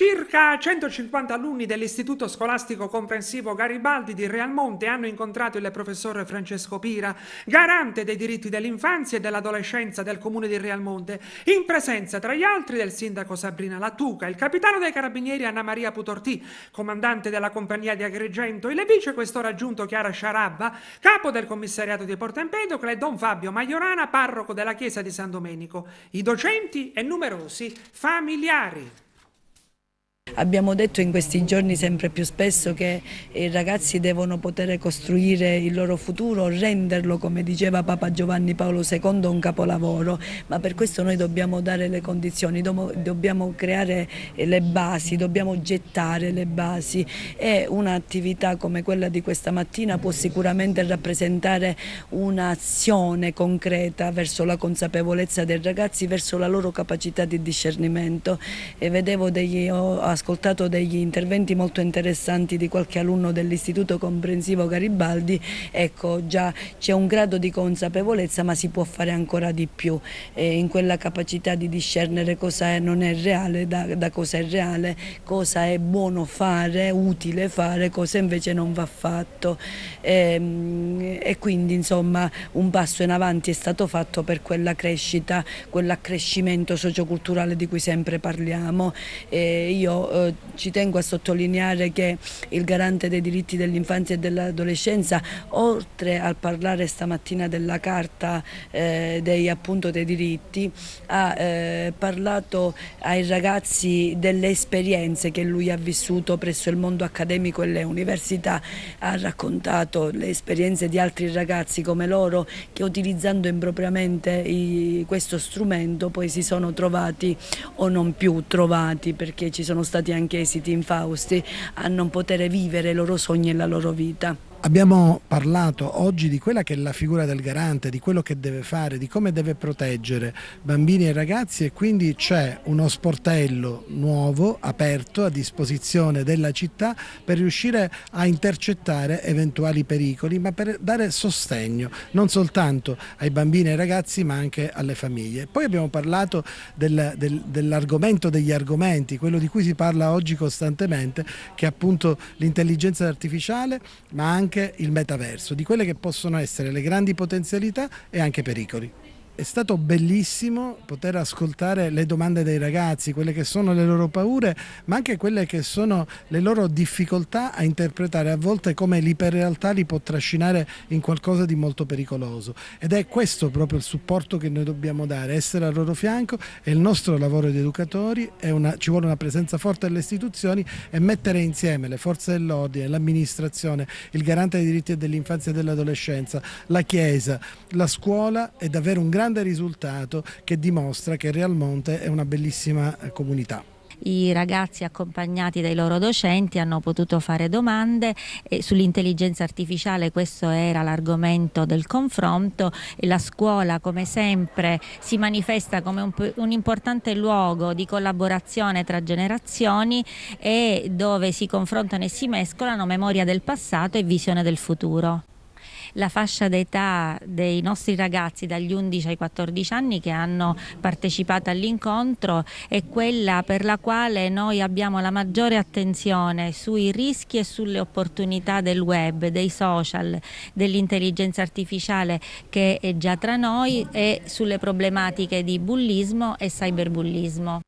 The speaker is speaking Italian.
Circa 150 alunni dell'Istituto Scolastico Comprensivo Garibaldi di Realmonte hanno incontrato il professor Francesco Pira, garante dei diritti dell'infanzia e dell'adolescenza del comune di Realmonte, in presenza tra gli altri del sindaco Sabrina Lattuca, il capitano dei carabinieri Anna Maria Putortì, comandante della compagnia di Agrigento, il vice questore aggiunto Chiara Sciarabba, capo del commissariato di Porto Empedocle e don Fabio Maiorana, parroco della chiesa di San Domenico, i docenti e numerosi familiari. Abbiamo detto in questi giorni sempre più spesso che i ragazzi devono poter costruire il loro futuro, renderlo, come diceva Papa Giovanni Paolo II, un capolavoro, ma per questo noi dobbiamo dare le condizioni, dobbiamo creare le basi, dobbiamo gettare le basi e un'attività come quella di questa mattina può sicuramente rappresentare un'azione concreta verso la consapevolezza dei ragazzi, verso la loro capacità di discernimento. E vedevo degli ascoltato degli interventi molto interessanti di qualche alunno dell'Istituto Comprensivo Garibaldi, ecco già c'è un grado di consapevolezza ma si può fare ancora di più eh, in quella capacità di discernere cosa è, non è reale da, da cosa è reale, cosa è buono fare, utile fare, cosa invece non va fatto e, ehm, e quindi insomma un passo in avanti è stato fatto per quella crescita, quell'accrescimento socioculturale di cui sempre parliamo. E eh, io io eh, ci tengo a sottolineare che il garante dei diritti dell'infanzia e dell'adolescenza, oltre al parlare stamattina della carta eh, dei, appunto, dei diritti, ha eh, parlato ai ragazzi delle esperienze che lui ha vissuto presso il mondo accademico e le università, ha raccontato le esperienze di altri ragazzi come loro che utilizzando impropriamente i, questo strumento poi si sono trovati o non più trovati perché ci sono stati stati anche esiti infausti a non poter vivere i loro sogni e la loro vita. Abbiamo parlato oggi di quella che è la figura del garante, di quello che deve fare, di come deve proteggere bambini e ragazzi e quindi c'è uno sportello nuovo, aperto, a disposizione della città per riuscire a intercettare eventuali pericoli, ma per dare sostegno non soltanto ai bambini e ai ragazzi ma anche alle famiglie. Poi abbiamo parlato del, del, dell'argomento degli argomenti, quello di cui si parla oggi costantemente, che è appunto l'intelligenza artificiale ma anche anche il metaverso, di quelle che possono essere le grandi potenzialità e anche pericoli. È stato bellissimo poter ascoltare le domande dei ragazzi, quelle che sono le loro paure, ma anche quelle che sono le loro difficoltà a interpretare a volte come l'iperrealtà li può trascinare in qualcosa di molto pericoloso. Ed è questo proprio il supporto che noi dobbiamo dare, essere al loro fianco e il nostro lavoro di educatori una, ci vuole una presenza forte alle istituzioni e mettere insieme le forze dell'ordine, l'amministrazione, il garante dei diritti dell'infanzia e dell'adolescenza, la Chiesa, la scuola è davvero un grande grande risultato che dimostra che Realmonte è una bellissima eh, comunità i ragazzi accompagnati dai loro docenti hanno potuto fare domande sull'intelligenza artificiale questo era l'argomento del confronto E la scuola come sempre si manifesta come un, un, importante luogo di collaborazione tra generazioni e dove si confrontano e si mescolano memoria del passato e visione del futuro la fascia d'età dei nostri ragazzi dagli 11 ai 14 anni che hanno partecipato all'incontro è quella per la quale noi abbiamo la maggiore attenzione sui rischi e sulle opportunità del web, dei social, dell'intelligenza artificiale che è già tra noi e sulle problematiche di bullismo e cyberbullismo.